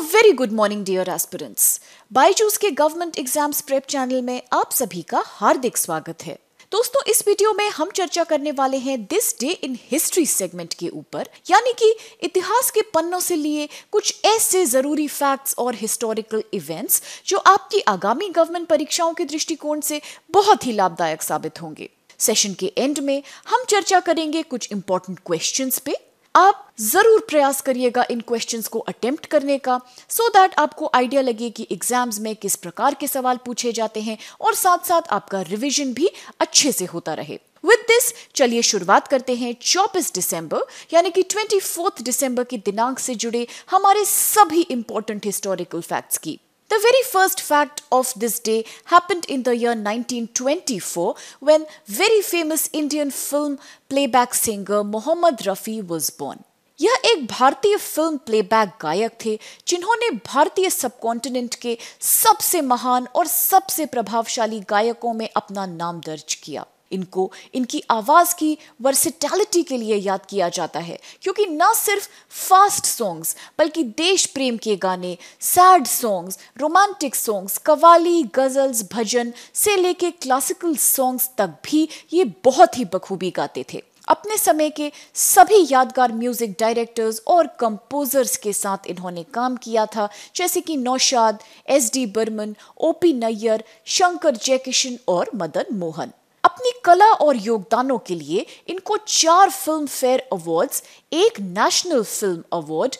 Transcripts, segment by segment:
Very good morning dear aspirants Byju's के government exams prep channel में आप सभी का हार्दिक स्वागत है दोस्तों इस वीडियो में हम चर्चा करने वाले हैं this day in history segment के ऊपर यानी कि इतिहास के पन्नों से लिए कुछ ऐसे जरूरी फैक्ट्स और हिस्टोरिकल इवेंट्स जो आपकी आगामी गवर्नमेंट परीक्षाओं के दृष्टिकोण से बहुत ही लाभदायक साबित होंगे सेशन के एंड में हम चर्चा करेंगे कुछ इंपॉर्टेंट क्वेश्चंस पे आप ज़रूर प्रयास करिएगा इन क्वेश्चंस को अटेम्प्ट करने का सो so दैट आपको आइडिया लगे कि एग्जाम्स में किस प्रकार के सवाल पूछे जाते हैं और साथ साथ आपका रिविजन भी अच्छे से होता रहे विद दिस चलिए शुरुआत करते हैं चौबीस दिसंबर यानी कि ट्वेंटी दिसंबर की दिनांक से जुड़े हमारे सभी इंपॉर्टेंट हिस्टोरिकल फैक्ट्स की The very first fact of this day happened in the year 1924 when very famous Indian film playback singer Mohammad Rafi was born. यह एक भारतीय फिल्म प्लेबैक गायक थे जिन्होंने भारतीय सबकॉन्टिनेंट के सबसे महान और सबसे प्रभावशाली गायकों में अपना नाम दर्ज किया इनको इनकी आवाज़ की वर्सिटैलिटी के लिए याद किया जाता है क्योंकि न सिर्फ फास्ट सॉन्ग्स बल्कि देश प्रेम के गाने sad songs romantic songs qawwali ghazals bhajan से लेके क्लासिकल सॉन्ग्स तक भी ये बहुत ही बखूबी गाते थे अपने समय के सभी यादगार म्यूजिक डायरेक्टर्स और कंपोजर्स के साथ इन्होंने काम किया था जैसे कि Naushad S D Burman O P Nayyar Shankar Jaikishan और मदन मोहन अपनी कला और योगदानों के लिए इनको चार फिल्म फेयर अवार्ड्स एक नेशनल फिल्म अवार्ड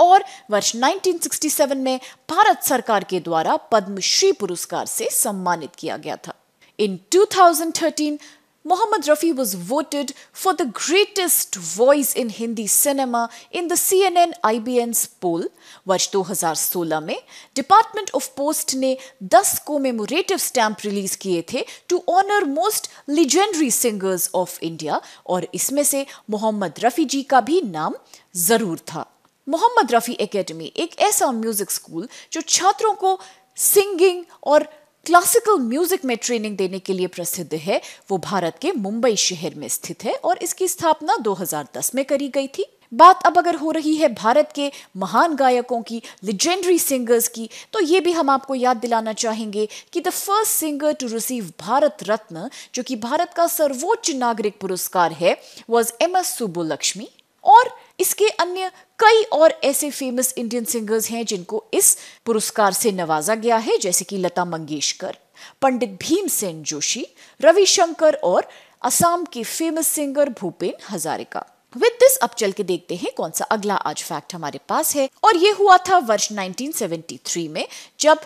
और वर्ष 1967 में भारत सरकार के द्वारा पद्मश्री पुरस्कार से सम्मानित किया गया था इन 2013 Mohammad Rafi was voted for the greatest voice in Hindi cinema in the CNN IBN's poll वर्ष 2016 में डिपार्टमेंट ऑफ पोस्ट ने 10 कोमेमोरेटिव स्टैंप रिलीज किए थे to honour most legendary singers of India और इसमें से मोहम्मद रफ़ी जी का भी नाम ज़रूर था मोहम्मद रफ़ी एकेडमी एक ऐसा म्यूज़िक स्कूल जो छात्रों को सिंगिंग और क्लासिकल म्यूजिक में ट्रेनिंग देने के लिए प्रसिद्ध है वो भारत के मुंबई शहर में स्थित है और इसकी स्थापना 2010 में करी गई थी बात अब अगर हो रही है भारत के महान गायकों की लिजेंडरी सिंगर्स की तो ये भी हम आपको याद दिलाना चाहेंगे कि the first singer to receive Bharat Ratna जो कि भारत का सर्वोच्च नागरिक पुरस्कार है वॉज एम एस सुबुलक्ष्मी और इसके अन्य कई और ऐसे फेमस इंडियन सिंगर्स हैं जिनको इस पुरस्कार से नवाजा गया है जैसे कि लता मंगेशकर पंडित भीमसेन जोशी रविशंकर और असम के famous singer Bhupen Hazarika with this अब चल के देखते हैं कौन सा अगला आज फैक्ट हमारे पास है और ये हुआ था वर्ष 1973 में जब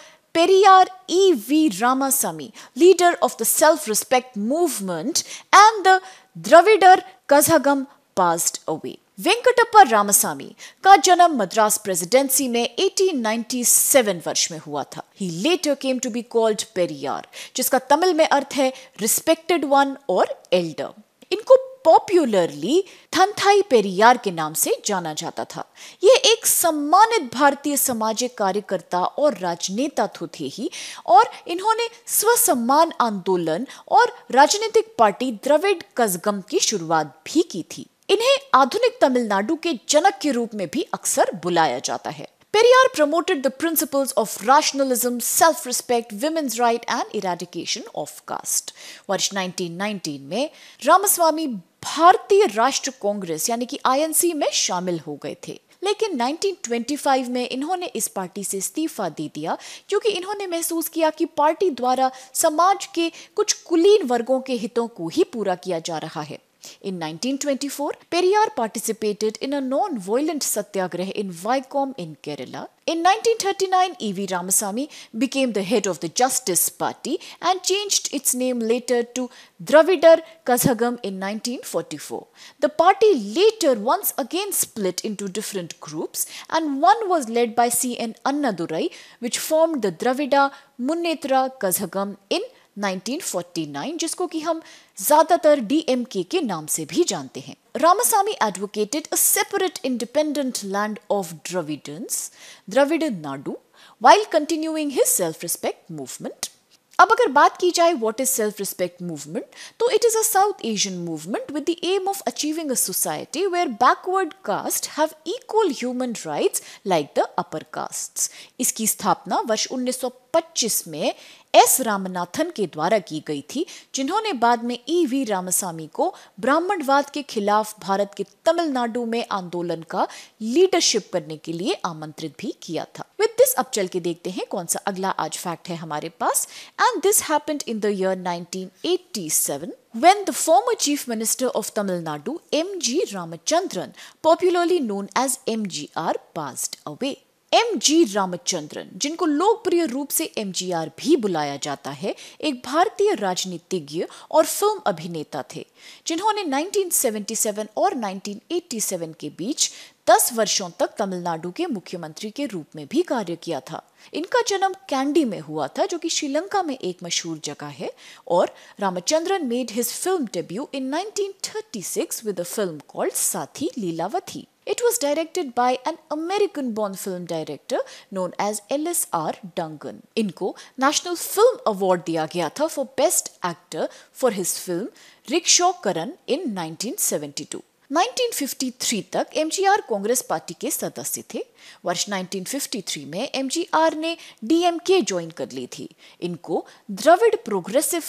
E V Ramasamy, leader of the self respect movement and the Dravidar Kazhagam passed away Venkatappa Ramasamy का जन्म मद्रास प्रेसिडेंसी में 1897 वर्ष में हुआ था he later came to be called Periyar जिसका तमिल में अर्थ है रिस्पेक्टेड वन और एल्डर इनको पॉपुलरली थंथाई पेरियार के नाम से जाना जाता था ये एक सम्मानित भारतीय सामाजिक कार्यकर्ता और राजनेता तो थे ही और इन्होंने स्वसम्मान आंदोलन और राजनीतिक पार्टी द्रविड कसगम की शुरुआत भी की थी इन्हें आधुनिक तमिलनाडु के जनक के रूप में भी अक्सर बुलाया जाता है Periyar promoted the principles of rationalism self respect women's right and eradication of caste वर्ष 1919 में रामस्वामी भारतीय राष्ट्र कांग्रेस यानी कि आईएनसी में शामिल हो गए थे लेकिन 1925 में इन्होंने इस पार्टी से इस्तीफा दे दिया क्योंकि इन्होंने महसूस किया कि पार्टी द्वारा समाज के कुछ कुलीन वर्गों के हितों को ही पूरा किया जा रहा है In 1924, Periyar participated in a non-violent satyagraha in Wycombe in Kerala. In 1939, E.V. Ramasamy became the head of the Justice Party and changed its name later to Dravidar Kazhagam in 1944. The party later once again split into different groups and one was led by C.N. Annadurai which formed the Dravida Munnetra Kazhagam in 1949 जिसको कि हम ज्यादातर DMK के नाम से भी जानते हैं Ramasamy advocated a separate independent land of Dravidians Dravida Nadu while continuing his self respect movement अब अगर बात की जाए what is self respect movement तो it is a south Asian movement with the aim of achieving a society where backward caste have equal human rights like the upper castes इसकी स्थापना वर्ष 1925 में एस रामनाथन के द्वारा की गई थी जिन्होंने बाद में ई वी रामसामी को ब्राह्मणवाद के खिलाफ भारत के तमिलनाडु में आंदोलन का लीडरशिप करने के लिए आमंत्रित भी किया था विद दिस अब चल के देखते हैं कौन सा अगला आज फैक्ट है हमारे पास and this happened in the year 1987 when the former Chief Minister of Tamil Nadu, M.G. Ramachandran, popularly known as MGR, passed away. M G Ramachandran जिनको लोकप्रिय रूप से एम भी बुलाया जाता है एक भारतीय राजनीतिज्ञ और फिल्म अभिनेता थे जिन्होंने 1977 और 1987 के बीच 10 वर्षों तक तमिलनाडु के मुख्यमंत्री के रूप में भी कार्य किया था इनका जन्म कैंडी में हुआ था जो कि श्रीलंका में एक मशहूर जगह है और Ramachandran made his film debut in 1936 with a film called Sathi Leelavathi It was directed by an American born film director known as Ellis R. Dungan Inko National Film Award diya gaya tha for Best Actor for his film Rickshaw Karan in 1972 1953 तक M Congress party के सदस्य थे वर्ष 1953 में M ने DMK join कर ली थी इनको द्रविड़ प्रोग्रेसिव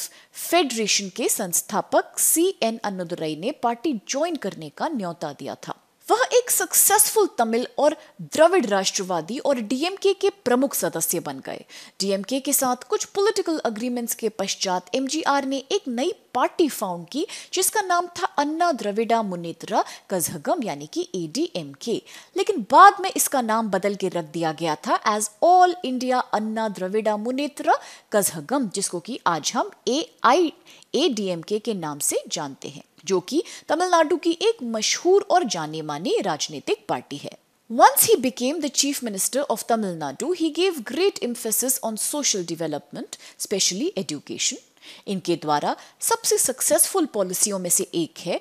फेडरेशन के संस्थापक सी एन अन्नदुरई ने पार्टी ज्वाइन करने का न्योता दिया था वह एक सक्सेसफुल तमिल और द्रविड़ राष्ट्रवादी और डीएमके के प्रमुख सदस्य बन गए डीएमके के साथ कुछ पॉलिटिकल अग्रीमेंट्स के पश्चात एमजीआर ने एक नई पार्टी फाउंड की जिसका नाम था अन्ना द्रविडा मुनेत्रा कजहगम यानी कि एडीएमके लेकिन बाद में इसका नाम बदल के रख दिया गया था as all India Anna Dravida Munnetra Kazhagam जिसको कि आज हम ए आई एडीएमके के नाम से जानते हैं जो कि तमिलनाडु की एक मशहूर और जाने माने राजनीतिक पार्टी है Once he became the chief minister of Tamil Nadu, he gave great emphasis on social development, especially education, इनके द्वारा सबसे सक्सेसफुल पॉलिसियों में से एक है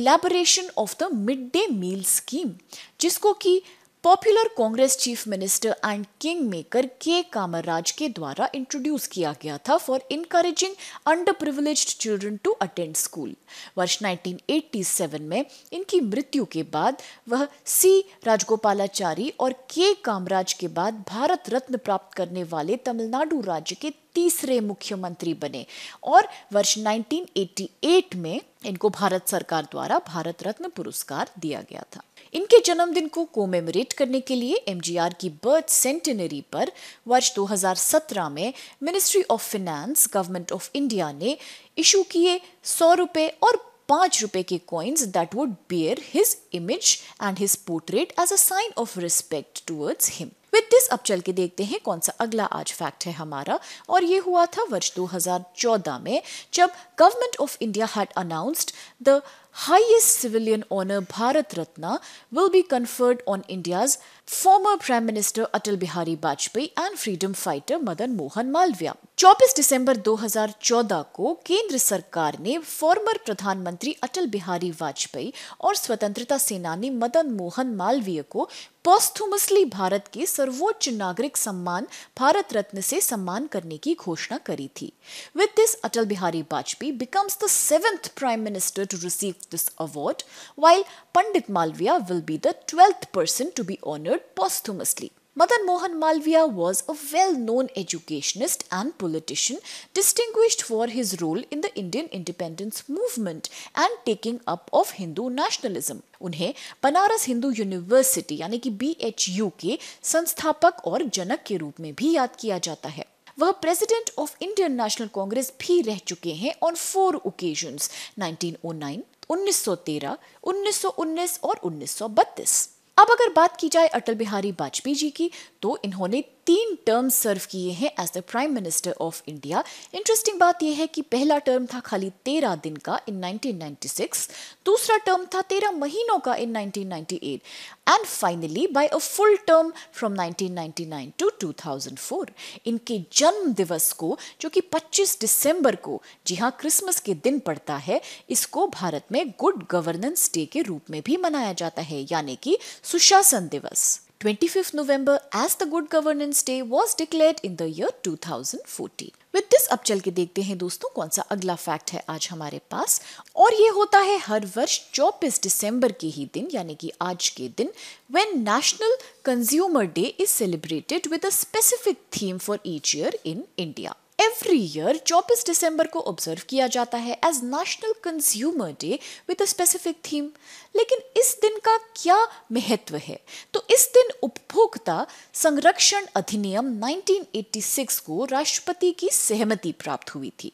elaboration of the mid day meal scheme जिसको कि popular Congress chief minister and king maker K Kamaraj के द्वारा इंट्रोड्यूस किया गया था for encouraging under privilege children to attend school वर्ष 1987 में इनकी मृत्यु के बाद वह सी राजगोपालाचारी और के कामराज के बाद भारत रत्न प्राप्त करने वाले तमिलनाडु राज्य के तीसरे मुख्यमंत्री बने और वर्ष 1988 में इनको भारत सरकार द्वारा भारत रत्न पुरस्कार दिया गया था इनके जन्मदिन को कोमेमोरेट करने के लिए एमजीआर की बर्थ सेंटेनरी पर वर्ष 2017 में ministry of finance government of India ने इशू किए सौ रुपये और पाँच रुपए के coins that would bear his image and his portrait as a sign of respect towards him with this अब चल के देखते हैं कौन सा अगला आज फैक्ट है हमारा और ये हुआ था वर्ष 2014 में जब government of India had announced the highest civilian honor, Bharat Ratna, will be conferred on India's former Prime Minister Atal Bihari Vajpayee and freedom fighter Madan Mohan Malviya. 24 दिसंबर 2014 को केंद्र सरकार ने फॉर्मर प्रधानमंत्री अटल बिहारी वाजपेयी और स्वतंत्रता सेनानी मदन मोहन मालवीय को पोस्थुमसली भारत के सर्वोच्च नागरिक सम्मान भारत रत्न से सम्मान करने की घोषणा करी थी with this Atal Bihari Vajpayee becomes the seventh prime minister to receive this award, while Pandit Malviya will be the 12th person to be honored posthumously. Madan Mohan Malviya was a well known educationist and politician, distinguished for his role in the Indian independence movement and taking up of Hindu nationalism. उन्हें Banaras Hindu university यानी कि B के संस्थापक और जनक के रूप में भी याद किया जाता है वह president of Indian National Congress भी रह चुके हैं ऑन फोर ओकेजन्स 1909, 1912, 1913, 1919 और 1932 अब अगर बात की जाए अटल बिहारी वाजपेयी जी की तो इन्होंने तीन टर्म सर्व किए हैं as the prime minister of India interesting बात यह है कि पहला टर्म था खाली तेरह दिन का इन 1996 दूसरा टर्म था तेरह महीनों का in 1998 and finally by a full term from 1999 to 2004 इनके जन्म दिवस को जो कि 25 दिसंबर को जी हाँ क्रिसमस के दिन पड़ता है इसको भारत में गुड गवर्नेंस डे के रूप में भी मनाया जाता है यानी कि Sushasan Divas. 25th November as the Good Governance Day was declared in the year 2014. With this अब चल के देखते हैं दोस्तों कौन सा अगला फैक्ट है आज हमारे पास और ये होता है हर वर्ष 24 दिसंबर के ही दिन यानी कि आज के दिन when national consumer day is celebrated with a specific theme for each year in India every year चौबीस दिसंबर को ऑब्जर्व किया जाता है as national consumer day with a specific theme लेकिन इस दिन का क्या महत्व है तो इस दिन उपभोक्ता संरक्षण अधिनियम 1986 को राष्ट्रपति की सहमति प्राप्त हुई थी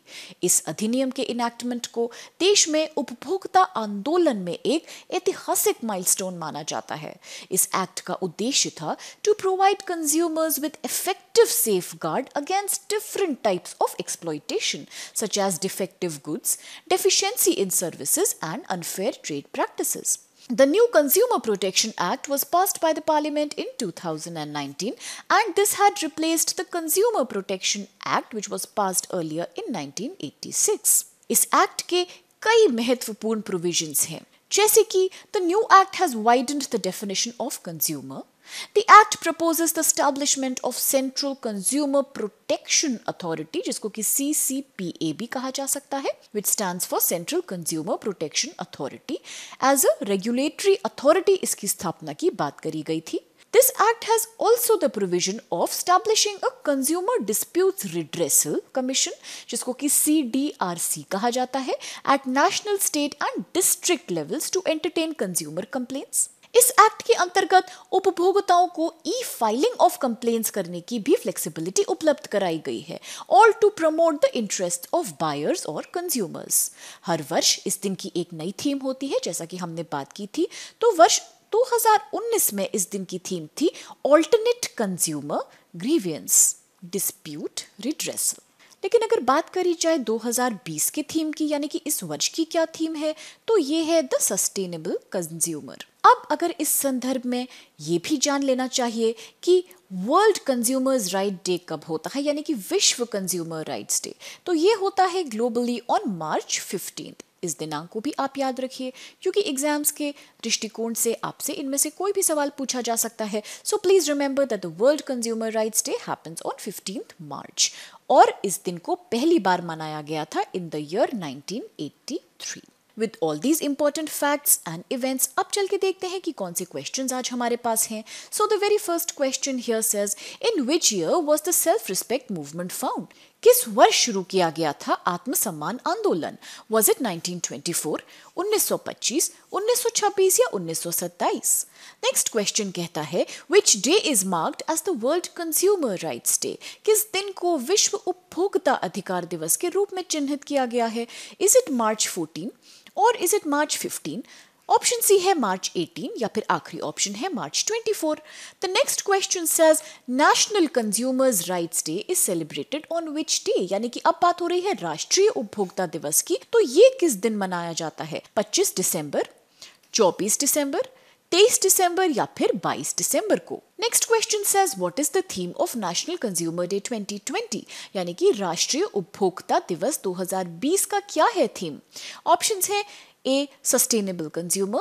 इस अधिनियम के इनैक्टमेंट को देश में उपभोक्ता आंदोलन में एक ऐतिहासिक माइलस्टोन माना जाता है इस एक्ट का उद्देश्य था to provide consumers with effective safeguard against different type types of exploitation such as defective goods, deficiency in services and unfair trade practices. The new Consumer Protection Act was passed by the Parliament in 2019 and this had replaced the Consumer Protection Act which was passed earlier in 1986. इस act ke कई महत्वपूर्ण provisions हैं jaise ki the new act has widened the definition of consumer. The Act proposes the establishment of Central Consumer Protection Authority, जिसको कि CCPA भी कहा जा सकता है, which stands for Central Consumer Protection Authority, as a regulatory authority इसकी स्थापना की बात करी गई थी. This act has also the provision of establishing a Consumer Disputes Redressal Commission, जिसको कि CDRC कहा जाता है, at national, state and district levels to entertain consumer complaints. इस एक्ट के अंतर्गत उपभोक्ताओं को ई फाइलिंग ऑफ कंप्लेन करने की भी फ्लेक्सिबिलिटी उपलब्ध कराई गई है all to promote the interest of buyers और कंज्यूमर्स हर वर्ष इस दिन की एक नई थीम होती है जैसा कि हमने बात की थी तो वर्ष 2019 में इस दिन की थीम थी alternate consumer grievance dispute redressal लेकिन अगर बात करी जाए 2020 के थीम की यानी कि इस वर्ष की क्या थीम है तो ये है द सस्टेनेबल कंज्यूमर अब अगर इस संदर्भ में ये भी जान लेना चाहिए कि वर्ल्ड कंज्यूमर्स राइट डे कब होता है यानी कि विश्व कंज्यूमर राइट्स डे तो ये होता है ग्लोबली ऑन मार्च फिफ्टीन इस दिनांक को भी आप याद रखिए क्योंकि एग्जाम्स के दृष्टिकोण से आपसे इनमें से कोई भी सवाल पूछा जा सकता है so please remember that the world consumer rights day happens on fifteen March और इस दिन को पहली बार मनाया गया था in the year 1983 with all these important facts and events अब चल के देखते हैं कि कौन से क्वेश्चन आज हमारे पास हैं so the very first question here says in which year was the self respect movement found किस वर्ष शुरू किया गया था आत्मसम्मान आंदोलन वॉज इट 1924, 1925, 1926 या 1927? नेक्स्ट क्वेश्चन कहता है which day is marked as the world consumer rights day किस दिन को विश्व उपभोक्ता अधिकार दिवस के रूप में चिन्हित किया गया है इज इट मार्च 14 और is it March 15, option C है मार्च 18 या फिर आखिरी ऑप्शन है March 24। The next question says national consumers rights day is celebrated on which day यानी कि अब बात हो रही है राष्ट्रीय उपभोक्ता दिवस की तो ये किस दिन मनाया जाता है 25 दिसंबर 24 दिसंबर 23 दिसंबर या फिर 22 दिसंबर को next question says what is the theme of national consumer day 2020 यानी कि राष्ट्रीय उपभोक्ता दिवस 2020 का क्या है थीम ऑप्शंस है A. Sustainable consumer.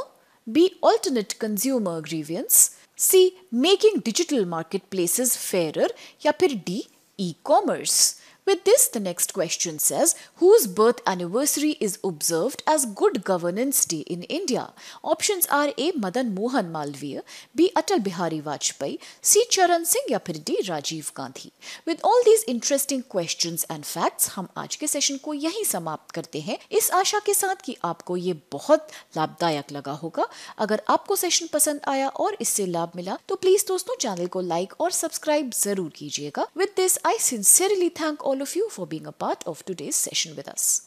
B. Alternate consumer grievance. C. Making digital marketplaces fairer. ya फिर D. E-commerce. With this, the next question says, whose birth anniversary is observed as Good Governance Day in India? Options are A. Madan Mohan Malviya, B. Atal Bihari Vajpayee, C. Charan Singh या फिर D Rajiv Gandhi with all these interesting questions and facts हम आज के session को यहीं समाप्त करते हैं इस आशा के साथ कि आपको ये बहुत लाभदायक लगा होगा अगर आपको सेशन पसंद आया और इससे लाभ मिला तो प्लीज दोस्तों चैनल को लाइक और सब्सक्राइब जरूर कीजिएगा with this I sincerely thank all all of you for being a part of today's session with us.